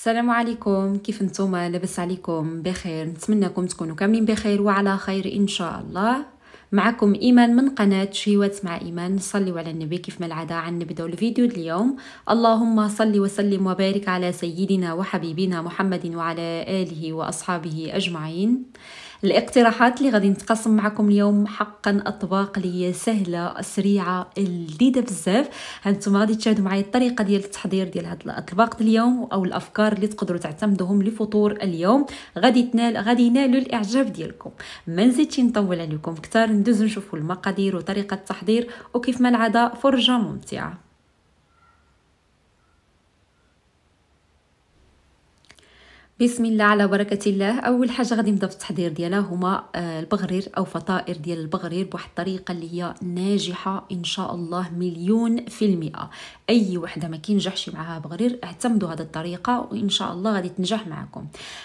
السلام عليكم كيف نتوما لاباس عليكم بخير نتمنىكم تكونوا كاملين بخير وعلى خير ان شاء الله معكم ايمان من قناه شيوات مع ايمان صلوا على النبي كيف ما العاده عن نبدا الفيديو اليوم اللهم صل وسلم وبارك على سيدنا وحبيبنا محمد وعلى اله واصحابه اجمعين الاقتراحات اللي غادي نتقاسم معكم اليوم حقا اطباق لي سهله سريعه لذيذه بزاف هانتوما غادي تشاهدوا معايا الطريقه ديال التحضير ديال هاد الاطباق اليوم او الافكار اللي تقدروا تعتمدوهم لفطور اليوم غادي تنال غادي ينالوا الاعجاب ديالكم ما نزيدش نطول عليكم كثار ندوزو نشوفوا المقادير وطريقه التحضير وكيف ما العاده فرجه ممتعه بسم الله على بركه الله اول حاجه غادي نبدا في التحضير ديالها هما آه، البغرير او فطائر ديال البغرير بواحد الطريقه اللي هي ناجحه ان شاء الله مليون في المئه اي وحده ما كينجحش معها بغرير اعتمدوا هذه الطريقه وان شاء الله غادي تنجح معكم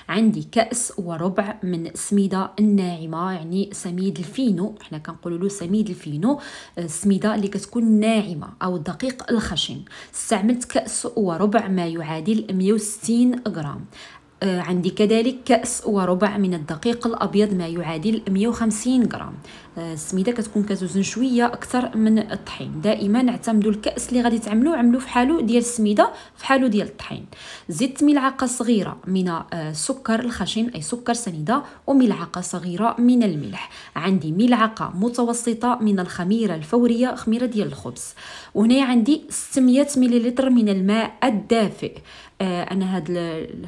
عندي كاس وربع من السميده الناعمه يعني سميد الفينو حنا كنقولوا له سميد الفينو السميده آه، اللي كتكون ناعمه او الدقيق الخشن استعملت كاس وربع ما يعادل 160 غرام آه، عندي كذلك كأس وربع من الدقيق الأبيض ما يعادل 150 جرام آه، السميده كتكون كتوزن شويه اكثر من الطحين دائما اعتمدوا الكاس اللي غادي تعملوه عملوه فحالو ديال السميده فحالو ديال الطحين زدت ملعقه صغيره من السكر آه، الخشن اي سكر سنيده وملعقه صغيره من الملح عندي ملعقه متوسطه من الخميره الفوريه خميره ديال الخبز وهنا عندي 600 ملل من الماء الدافئ آه، انا هاد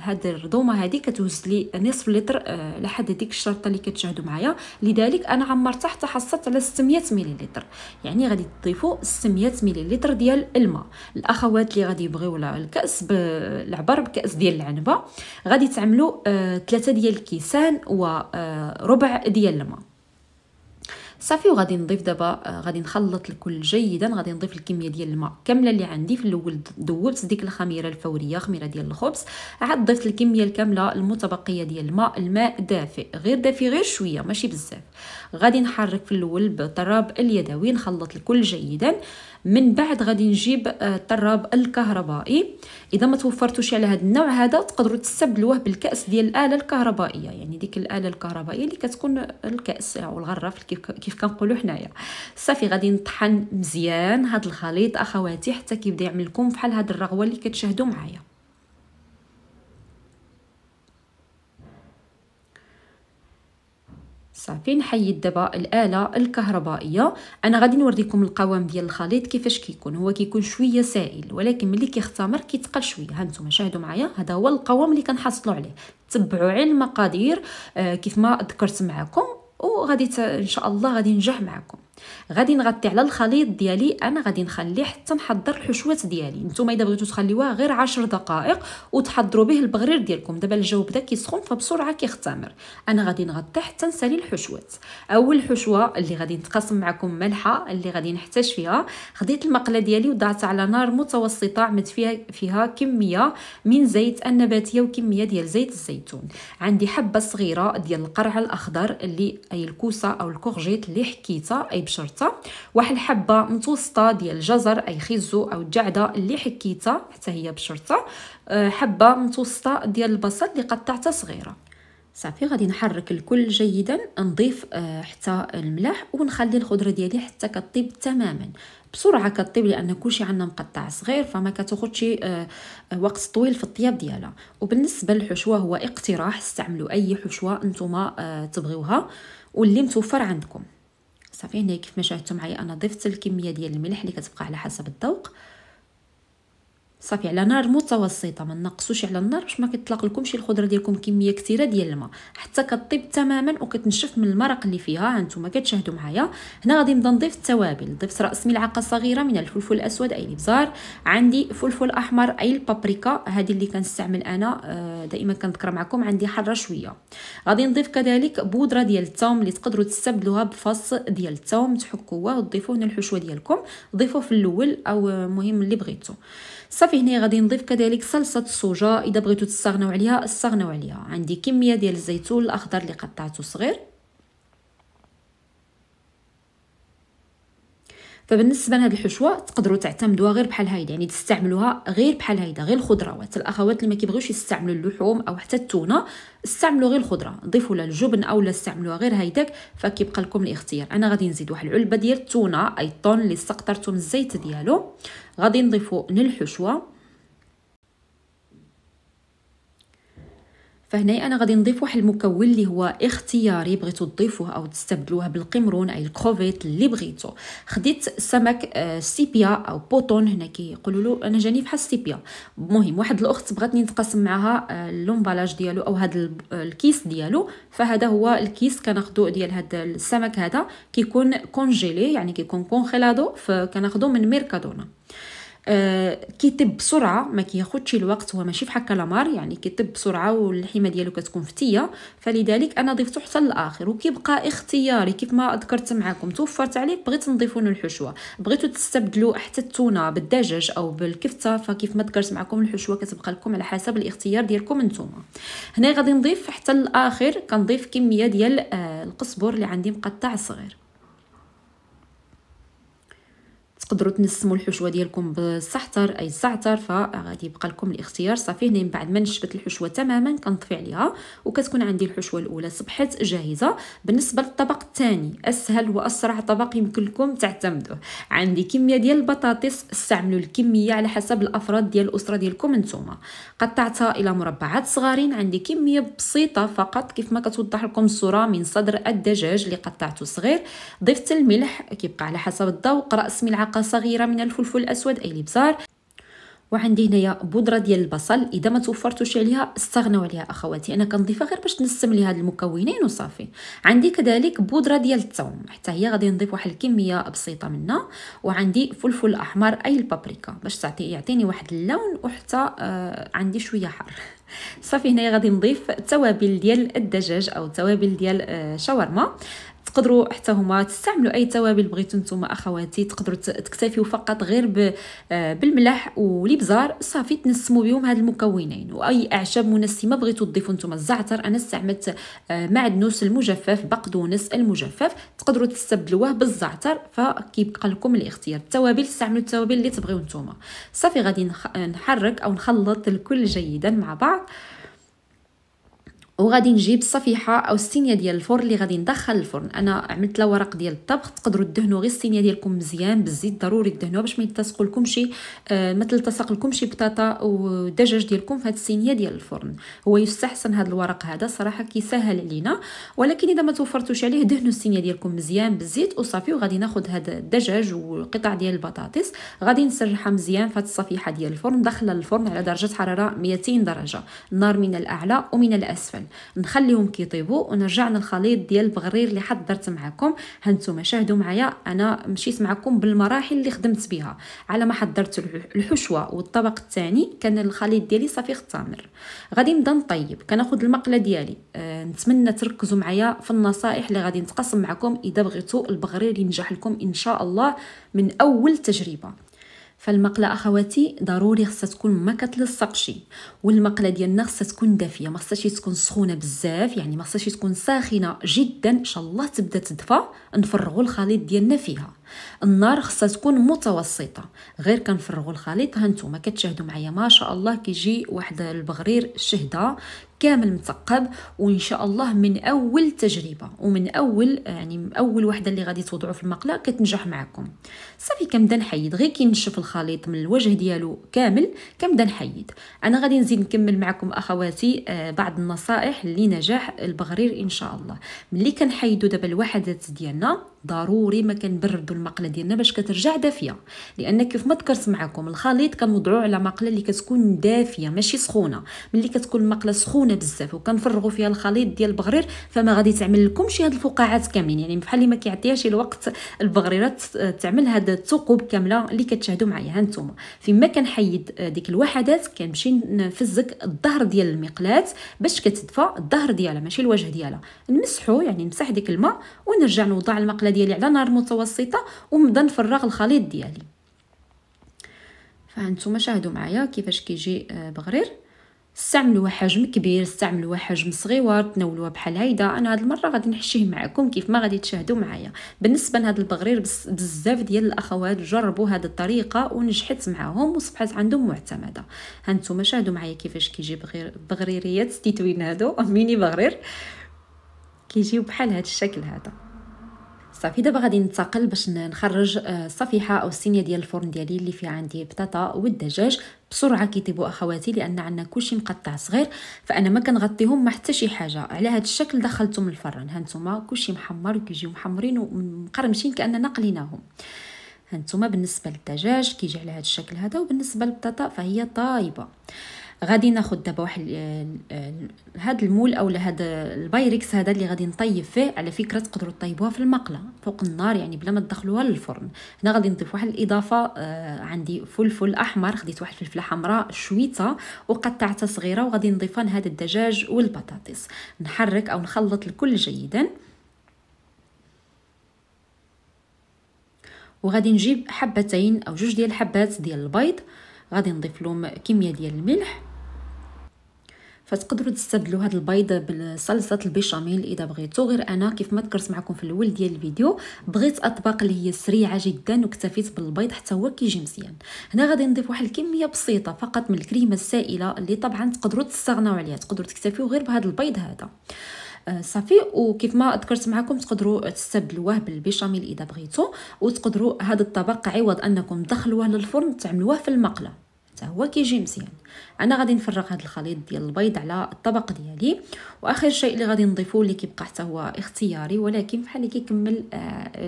هاد الرضومه هذه كتوزلي لي نصف لتر لحد ديك الشرطه اللي كتشاهدوا معايا لذلك انا عمرتها حتى حصلت على 600 مليلتر يعني غادي تضيفوا 600 مليلتر ديال الماء الاخوات اللي غادي يبغيو الكاس بالعبر بكاس ديال العنبه غادي تعملوا آه، ثلاثه ديال الكيسان وربع آه، ديال الماء صافي وغادي نضيف دابا آه، غادي نخلط الكل جيدا غادي نضيف الكميه ديال الماء كامله اللي عندي في الاول دوبت ديك الخميره الفوريه خميره ديال الخبز عاد ضفت الكميه الكامله المتبقيه ديال الماء الماء دافئ غير دافئ غير شويه ماشي بزاف غادي نحرك في الاول بطراب اليدوي نخلط الكل جيدا من بعد غادي نجيب آه، الطراب الكهربائي اذا ما توفرتوش على هذا النوع هذا تقدروا تستبدلوه بالكاس ديال الاله الكهربائيه يعني ديك الاله الكهربائيه اللي كتكون الكاس او الغراف كيف كيف كنقولوا حنايا صافي غادي نطحن مزيان هذا الخليط اخواتي حتى كيبدا يعمل لكم بحال هذه الرغوه اللي كتشاهدوا معايا صافي نحيد دابا الاله الكهربائيه انا غادي نوريكم القوام ديال الخليط كيفاش كيكون هو كيكون شويه سائل ولكن ملي كيختمر كيتقل شويه ها انتم شاهدوا معايا هذا هو القوام اللي كنحصلوا عليه تبعوا على المقادير آه كيف ما ذكرت معكم وغادي ان شاء الله غادي ينجح معكم غادي نغطي على الخليط ديالي انا غادي نخليه حتى نحضر الحشوات ديالي نتوما اذا بغيتو تخليوها غير عشر دقائق وتحضروا به البغرير ديالكم دابا الجو بدا كيسخن فبسرعه كيختمر انا غادي نغطي حتى نسالي الحشوات اول حشوه اللي غادي نتقاسم معكم ملحه اللي غادي نحتاج فيها خديت المقله ديالي وضعتها على نار متوسطه عملت فيها فيها كميه من زيت النباتيه وكميه ديال زيت الزيتون عندي حبه صغيره ديال القرع الاخضر اللي اي الكوسه او الكورجيت اللي حكيتها بشرطه واحد الحبه متوسطه ديال الجزر اي خيزو او الجعده اللي حكيتها حتى هي بشرطه آه، حبه متوسطه ديال البصل اللي قطعته صغيره صافي غادي نحرك الكل جيدا نضيف آه، حتى الملح ونخلي الخضره ديالي حتى كطيب تماما بسرعه كطيب لان كلشي عندنا مقطع صغير فما كتاخذش آه، وقت طويل في الطياب ديالها وبالنسبه للحشوه هو اقتراح استعملوا اي حشوه نتوما تبغيوها واللي متوفر عندكم صافي هنا يعني كيف ما شاهدتوا معايا انا ضفت الكميه ديال الملح اللي كتبقى على حسب الذوق صافي على نار متوسطه ما نقصوش على النار باش ما كيطلق شي الخضره ديالكم كميه كثيره ديال الماء حتى كطيب تماما وكتنشف من المرق اللي فيها هانتوما كتشاهدوا معايا هنا غادي نبدا نضيف التوابل ضفت راس ملعقه صغيره من الفلفل الاسود اي الابزار عندي فلفل احمر اي البابريكا هذه اللي كنستعمل انا آه، دائما كنذكر معكم عندي حره شويه غادي نضيف كذلك بودره ديال الثوم اللي تقدروا تستبدلوها بفص ديال الثوم تحكوه وتضيفوه هنا الحشوه ديالكم ضيفوه في الاول او آه، مهم اللي بغيتو صافي هنا غادي نضيف كذلك صلصه الصوجا اذا بغيتو تستغناو عليها استغناو عليها عندي كميه ديال الزيتون الاخضر اللي قطعته صغير فبالنسبه لهاد الحشوه تقدروا تعتمدوها غير بحال هايدا يعني تستعملوها غير بحال هايدا غير الخضروات الاخوات اللي ما كيبغيوش يستعملوا اللحوم او حتى التونه استعملوا غير الخضره ضيفوا لها الجبن اولا استعملوها غير هايداك فكيبقى لكم الاختيار انا غادي نزيد واحد العلبه ديال التونه اي الطون اللي استقطرتو من الزيت ديالو غادي نضيفو للحشوه فهنا انا غادي نضيف واحد المكون اللي هو اختياري بغيتو تضيفوه او تستبدلوه بالقمرون اي الكروفيت اللي بغيتو خديت سمك آه، سيبيا او بوتون هنا كيقولوا له انا جاني بحال سيبيا المهم واحد الاخت بغاتني نتقاسم معها آه اللومبالاج ديالو او هذا آه، الكيس ديالو فهذا هو الكيس كناخذو ديال هذا السمك هذا كيكون كونجيلي يعني كيكون كونخيلادو فكناخذو من ميركادونا كيطيب آه، كيطب بسرعه ما كياخدش الوقت هو ماشي بحال كالامار يعني كيطب بسرعه واللحمه ديالو كتكون فتيه فلذلك انا ضفته حتى للاخر وكيبقى اختياري كيف ما ذكرت معكم توفرت عليه بغيت نضيفو الحشوه بغيتو تستبدلوا حتى التونه بالدجاج او بالكفته فكيف ما ذكرت معكم الحشوه كتبقى لكم على حسب الاختيار ديالكم نتوما هنا غادي نضيف حتى للاخر كنضيف كميه ديال آه، القزبر اللي عندي مقطع صغير تقدروا تنسموا الحشوه ديالكم بالزعتر اي الزعتر فغادي يبقى لكم الاختيار صافي هنا من بعد ما نشفت الحشوه تماما كنطفي عليها وكتكون عندي الحشوه الاولى صبحت جاهزه بالنسبه للطبق الثاني اسهل واسرع طبق يمكن لكم تعتمدوه عندي كميه ديال البطاطس استعملوا الكميه على حسب الافراد ديال الاسره ديالكم نتوما قطعتها الى مربعات صغارين عندي كميه بسيطه فقط كيف ما كتوضح لكم الصوره من صدر الدجاج اللي قطعته صغير ضفت الملح كيبقى على حسب الذوق راس ملعقه ملعقه صغيره من الفلفل الاسود اي الابزار وعندي هنايا بودره ديال البصل اذا ما توفرتوش عليها استغناو عليها اخواتي انا كنضيفها غير باش نسم لي هاد المكونين وصافي عندي كذلك بودره ديال الثوم حتى هي غادي نضيف واحد الكميه بسيطه منها وعندي فلفل احمر اي البابريكا باش تعطي يعطيني واحد اللون وحتى آه عندي شويه حر صافي هنايا غادي نضيف توابل ديال الدجاج او توابل ديال آه شاورما تقدروا حتى هما تستعملوا اي توابل بغيتو نتوما اخواتي تقدروا تكتفيوا فقط غير ب... آه، بالملح والابزار صافي تنسموا بهم هاد المكونين واي اعشاب منسمه بغيتو تضيفوا نتوما الزعتر انا استعملت آه، معدنوس المجفف بقدونس المجفف تقدروا تستبدلوه بالزعتر فكيبقى لكم الاختيار التوابل استعملوا التوابل اللي تبغيو نتوما صافي غادي نحرك او نخلط الكل جيدا مع بعض وغادي نجيب الصفيحه او السينيه ديال الفرن اللي غادي ندخل الفرن انا عملت لها ورق ديال الطبخ تقدروا تدهنوا غير السينيه ديالكم مزيان بالزيت ضروري تدهنوها باش ما يلتصق لكم شي آه، ما تلتصق شي بطاطا والدجاج ديالكم في هذه السينيه ديال الفرن هو يستحسن هذا الورق هذا صراحه كيسهل علينا ولكن اذا ما توفرتوش عليه دهنوا السينيه ديالكم مزيان بالزيت وصافي وغادي ناخذ هذا الدجاج والقطع ديال البطاطس غادي نسرحها مزيان في هذه الصفيحه ديال الفرن داخله الفرن على درجه حراره 200 درجه النار من الاعلى ومن الاسفل نخليهم كيطيبوا ونرجع للخليط ديال البغرير اللي حضرت معكم هانتوما شاهدوا معايا انا مشيت معكم بالمراحل اللي خدمت بها على ما حضرت الحشوه والطبق الثاني كان الخليط ديالي صافي ختامر غادي نبدا نطيب كناخذ المقله ديالي أه نتمنى تركزوا معايا في النصائح اللي غادي نتقاسم معكم اذا بغيتوا البغرير ينجح لكم ان شاء الله من اول تجربه فالمقله اخواتي ضروري خصها تكون ما كتلصقش والمقله ديالنا خصها تكون دافيه ما خصهاش تكون سخونه بزاف يعني ما خصهاش تكون ساخنه جدا ان شاء الله تبدا تدفى نفرغوا الخليط ديالنا فيها النار خصها تكون متوسطه غير كنفرغوا الخليط ها نتوما كتشاهدوا معايا ما شاء الله كيجي واحد البغرير شهده كامل مثقب وان شاء الله من اول تجربه ومن اول يعني من اول وحده اللي غادي توضعوا في المقله كتنجح معكم صافي كنبدا نحيد غير كينشف الخليط من الوجه ديالو كامل كنبدا نحيد انا غادي نزيد نكمل معكم اخواتي آه، بعض النصائح لنجاح البغرير ان شاء الله ملي كنحيدوا دابا الوحدات ديالنا ضروري ما كنبردوا المقله ديالنا باش كترجع دافيه لان كيف ما ذكرت معكم الخليط كنوضعوه على مقله اللي كتكون دافيه ماشي سخونه ملي كتكون المقله سخونه مزيونه بزاف وكنفرغوا فيها الخليط ديال البغرير فما غادي تعمل لكمش هاد الفقاعات كاملين يعني بحال اللي ما كيعطيهاش الوقت البغريرات تعمل هاد الثقوب كامله اللي كتشاهدوا معايا ها نتوما فيما كنحيد ديك الوحدات كنمشي نفزك الظهر ديال المقلاه باش كتدفى الظهر ديالها ماشي الوجه ديالها نمسحو يعني نمسح ديك الماء ونرجع نوضع المقله ديالي على نار متوسطه ونبدا نفرغ الخليط ديالي فهانتوما شاهدوا معايا كيفاش كيجي آه، بغرير استعملوا حجم كبير استعملوا حجم صغيور تناولوها بحال هيدا انا هاد المره غادي نحشيه معكم كيف ما غادي تشاهدوا معايا بالنسبه لهذا البغرير بزاف ديال الاخوات جربوا هذه الطريقه ونجحت معاهم وصبحت عندهم معتمده هانتوما شاهدوا معايا كيفاش كيجي بغير بغريريات ستيتوين هادو ميني بغرير كيجيو بحال هاد الشكل هذا صافي دابا غادي ننتقل باش نخرج آه، الصفيحه او الصينيه ديال الفرن ديالي اللي فيها عندي بطاطا والدجاج بسرعه كيطيبوا اخواتي لان عندنا كلشي مقطع صغير فانا ما كنغطيهم ما حتى شي حاجه على هذا الشكل دخلتهم الفرن هانتوما كلشي محمر وكيجيو محمرين ومقرمشين كاننا قليناهم هانتوما بالنسبه للدجاج كيجي على هذا الشكل هذا وبالنسبه للبطاطا فهي طايبه غادي ناخد دابا واحد هاد المول اولا هاد البايركس هذا اللي غادي نطيب فيه على فكره تقدروا طيبوها في المقله فوق النار يعني بلا ما تدخلوها للفرن هنا غادي نضيف واحد الاضافه آه عندي فلفل احمر خديت واحد الفلفله حمراء شويته وقطعتها صغيره وغادي نضيفها لهاد الدجاج والبطاطس نحرك او نخلط الكل جيدا وغادي نجيب حبتين او جوج ديال الحبات ديال البيض غادي نضيف لهم كميه ديال الملح فتقدروا تستبدلوا هذه البيض بصلصه البيشاميل اذا بغيتوا غير انا كيف ما ذكرت معكم في الاول ديال الفيديو بغيت اطباق اللي هي سريعه جدا واكتفيت بالبيض حتى هو كيجي مزيان هنا غادي نضيف واحد الكميه بسيطه فقط من الكريمه السائله اللي طبعا تقدروا تستغناو عليها تقدروا تكتفيو غير بهذا البيض هذا آه، صافي وكيف ما ذكرت معكم تقدروا تستبدلوه بالبيشاميل اذا بغيتوا وتقدروا هذا الطبق عوض انكم تدخلوه للفرن تعملوه في المقله حتى هو كيجي مزيان انا غادي نفرغ هذا الخليط ديال البيض على الطبق ديالي واخر شيء اللي غادي نضيفه اللي كيبقى حتى هو اختياري ولكن بحال اللي كيكمل آه،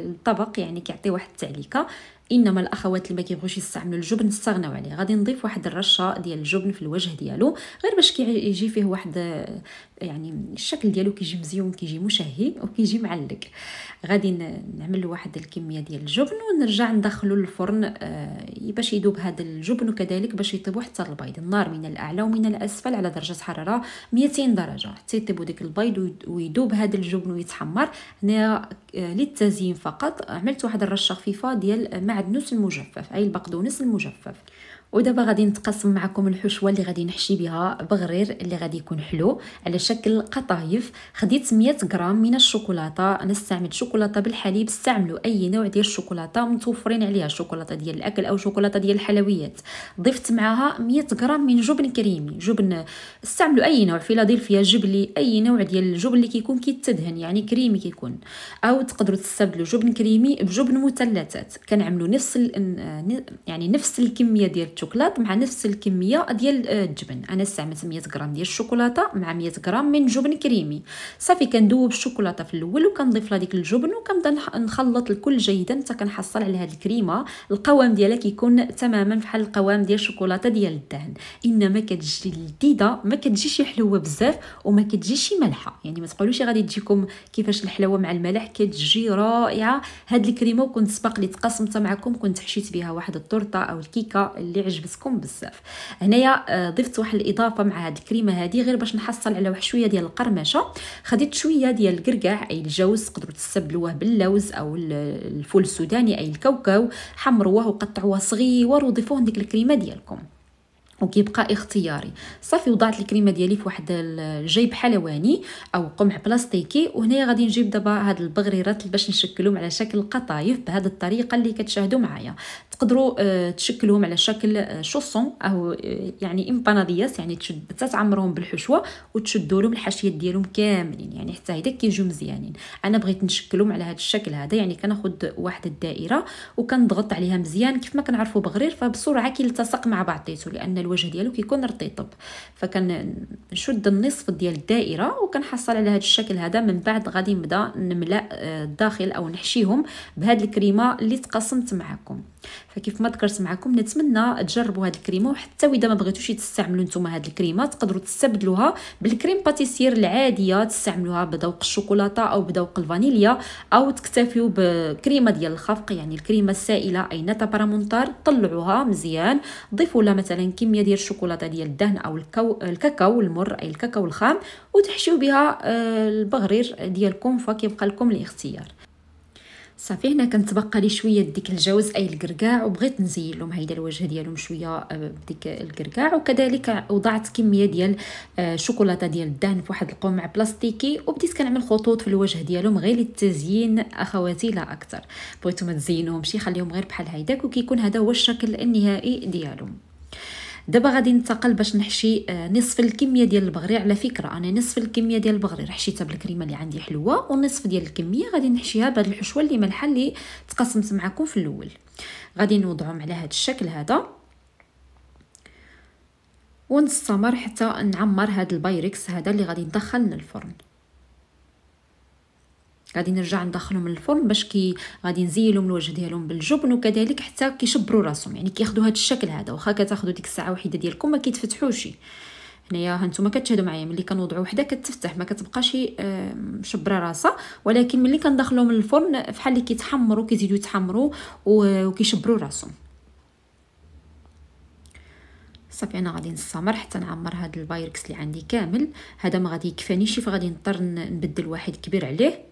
الطبق يعني كيعطي واحد التعليكه انما الاخوات اللي ما كيبغوش يستعملوا الجبن استغناو عليه غادي نضيف واحد الرشه ديال الجبن في الوجه ديالو غير باش كيجي فيه واحد آه، يعني الشكل ديالو كيجي مزيون كيجي مشهي وكيجي معلق غادي نعمل واحد الكميه ديال الجبن ونرجع ندخلو للفرن آه، باش يذوب هذا الجبن وكذلك باش يطيبو حتى البيض النار من الأعلى ومن الأسفل على درجة حرارة 200 درجة حتى يطيبوا ديك البيض ويدوب هذا الجبن ويتحمر هنا آه، للتزيين فقط عملت واحد الرشة خفيفة ديال معدنوس المجفف أي البقدونس المجفف ودابا غادي نتقاسم معكم الحشوه اللي غادي نحشي بها بغرير اللي غادي يكون حلو على شكل قطايف خديت 100 غرام من الشوكولاته انا استعملت شوكولاته بالحليب استعملوا اي نوع ديال الشوكولاته متوفرين عليها شوكولاته ديال الاكل او شوكولاته ديال الحلويات ضفت معها 100 غرام من جبن كريمي جبن استعملوا اي نوع فيلادلفيا جبلي اي نوع ديال الجبن اللي كيكون كيتدهن يعني كريمي كيكون او تقدروا تستبدلوا جبن كريمي بجبن مثلثات كنعملوا نفس ال... يعني نفس الكميه ديال الشوكولاط مع نفس الكميه ديال آه، الجبن انا استعملت 100 غرام ديال الشوكولاته مع 100 غرام من جبن كريمي صافي كندوب الشوكولاته في الاول وكنضيف لها ديك الجبن وكنبدا نخلط الكل جيدا حتى كنحصل على هذه الكريمه القوام ديالها كيكون تماما بحال القوام ديال الشوكولاته ديال الدهن انما كتجي لذيذه ما كتجيش حلوه بزاف وما كتجيش مالحه يعني ما تقولوش غادي تجيكم كيفاش الحلاوه مع الملح كتجي رائعه هاد الكريمه وكنت سبق لي تقاسمتها معكم كنت حشيت بها واحد التورته او الكيكه اللي يعجبسكم بزاف هنايا آه، ضفت واحد الاضافه مع هاد الكريمه هادي غير باش نحصل على واحد شويه ديال القرمشه خديت شويه ديال الكركاع اي الجوز تقدروا تستبدلوه باللوز او الفول السوداني اي الكاوكاو حمروه وقطعوه صغيور وضيفوه ديك الكريمه ديالكم وكيبقى اختياري صافي وضعت الكريمه ديالي في واحد الجيب حلواني او قمح بلاستيكي وهنايا غادي نجيب دابا هاد البغريرات باش نشكلهم على شكل قطايف بهذه الطريقه اللي كتشاهدوا معايا تقدروا آه، تشكلهم على شكل آه، شوسون او آه، يعني امبانادياس يعني تشد تعمرهم بالحشوه وتشدوا لهم الحاشيات ديالهم كاملين يعني حتى هيداك كيجيو مزيانين انا بغيت نشكلهم على هذا الشكل هذا يعني كناخذ واحد الدائره وكنضغط عليها مزيان كيف ما كنعرفوا بغرير فبسرعه كيلتصق مع بعضيته لان الوجه ديالو كيكون رطيطب فكنشد النصف ديال الدائره وكنحصل على هذا الشكل هذا من بعد غادي نبدا نملا الداخل آه، او نحشيهم بهاد الكريمه اللي تقاسمت معكم فكيف ما ذكرت معكم نتمنى تجربوا هاد الكريمه وحتى واذا ما بغيتوش تستعملوا نتوما هاد الكريمه تقدروا تستبدلوها بالكريم باتيسير العاديه تستعملوها بذوق الشوكولاته او بذوق الفانيليا او تكتفيوا بكريمه ديال الخفق يعني الكريمه السائله اي نتا بارامونتار طلعوها مزيان ضيفوا لها مثلا كميه ديال الشوكولاته ديال الدهن او الكو الكاكاو المر اي الكاكاو الخام وتحشيو بها آه، البغرير ديالكم فكيبقى لكم الاختيار صافي هنا كان تبقى لي شويه ديك الجوز اي الكركاع وبغيت نزين لهم هيدا الوجه ديالهم شويه بديك آه، الكركاع وكذلك وضعت كميه ديال آه، شوكولاته ديال الدهن في واحد القمع بلاستيكي وبديت كنعمل خطوط في الوجه ديالهم غير للتزيين اخواتي لا اكثر بغيتو ما تزينوهمش خليهم غير بحال هيداك وكيكون هذا هو الشكل النهائي ديالهم دابا غادي ننتقل باش نحشي آه، نصف الكميه ديال البغري على فكره انا نصف الكميه ديال البغري حشيتها بالكريمه اللي عندي حلوه ونصف ديال الكميه غادي نحشيها بهاد الحشوه اللي مالحه اللي تقاسمت معكم في الاول غادي نوضعهم على هاد الشكل هذا ونستمر حتى نعمر هاد البايركس هذا اللي غادي ندخل للفرن غادي نرجع ندخلهم للفرن باش كي غادي نزيلهم الوجه ديالهم بالجبن وكذلك حتى كيشبروا راسهم يعني كياخذوا هذا الشكل هذا واخا كتاخذوا ديك الساعه وحده ديالكم ما كيتفتحوش هنايا هانتوما كتشهدوا معايا ملي كنوضعوا وحده كتفتح ما كتبقاش مشبره راسها ولكن ملي كندخلهم للفرن فحال اللي كيتحمروا كيزيدوا يتحمروا وكيشبروا راسهم صافي انا غادي نستمر حتى نعمر هذا البايركس اللي عندي كامل هذا ما غادي يكفانيش فغادي نضطر نبدل واحد كبير عليه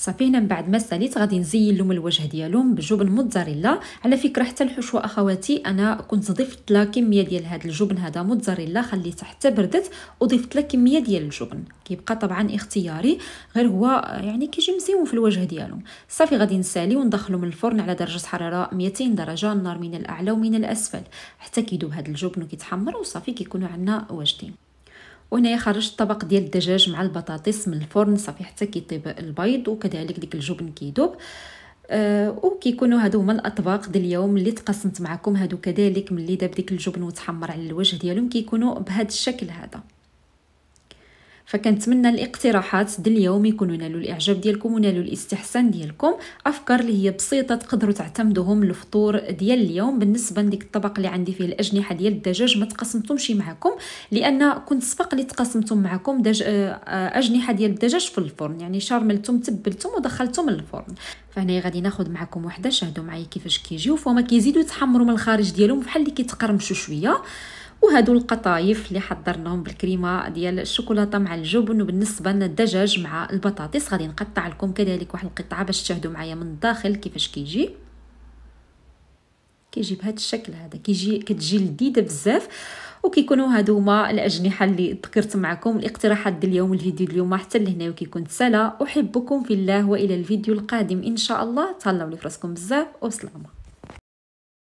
صافي هنا من بعد ما ساليت غادي نزين لهم الوجه ديالهم بجبن موتزاريلا على فكره حتى الحشوه اخواتي انا كنت ضفت لها كميه ديال هذا الجبن هذا موتزاريلا خليتها حتى بردت وضفت لها كميه ديال الجبن كيبقى طبعا اختياري غير هو يعني كيجي مزيون في الوجه ديالهم صافي غادي نسالي وندخلهم من الفرن على درجه حراره 200 درجه النار من الاعلى ومن الاسفل حتى كيدوب هذا الجبن وكيتحمر وصافي كيكونوا عندنا واجدين وهنايا خرجت طبق ديال الدجاج مع البطاطس من الفرن صافي حتى كيطيب البيض وكذلك ديك الجبن كيدوب أه وكيكونوا هادو هما الاطباق ديال اليوم اللي تقسمت معكم هادو كذلك ملي داب ديك الجبن وتحمر على الوجه ديالهم كيكونوا بهذا الشكل هذا فكنتمنى الاقتراحات ديال اليوم يكونوا نالوا الاعجاب ديالكم ونالوا الاستحسان ديالكم افكار اللي هي بسيطه تقدروا تعتمدوهم للفطور ديال اليوم بالنسبه لديك الطبق اللي عندي فيه الاجنحه ديال الدجاج ما تقسمتمش معكم لان كنت سبق اللي تقاسمتهم معكم دج... آه، اجنحه ديال الدجاج في الفرن يعني شارملتهم تبلتهم ودخلتهم الفرن فهنا غادي ناخذ معكم وحده شاهدوا معايا كيفاش كيجيو فهما كيزيدوا يتحمروا من الخارج ديالهم بحال اللي كيتقرمشوا شويه وهادو القطايف اللي حضرناهم بالكريمه ديال الشوكولاته مع الجبن وبالنسبه للدجاج مع البطاطس غادي نقطع لكم كذلك واحد القطعه باش تشاهدوا معايا من الداخل كيفاش كيجي كيجي بهذا الشكل هذا كيجي كتجي لذيذه بزاف وكيكونوا هما الاجنحه اللي ذكرت معكم الاقتراحات ديال اليوم الفيديو اليوم حتى لهنا وكيكون سلا احبكم في الله والى الفيديو القادم ان شاء الله تهلاو لي فراسكم بزاف وسلامه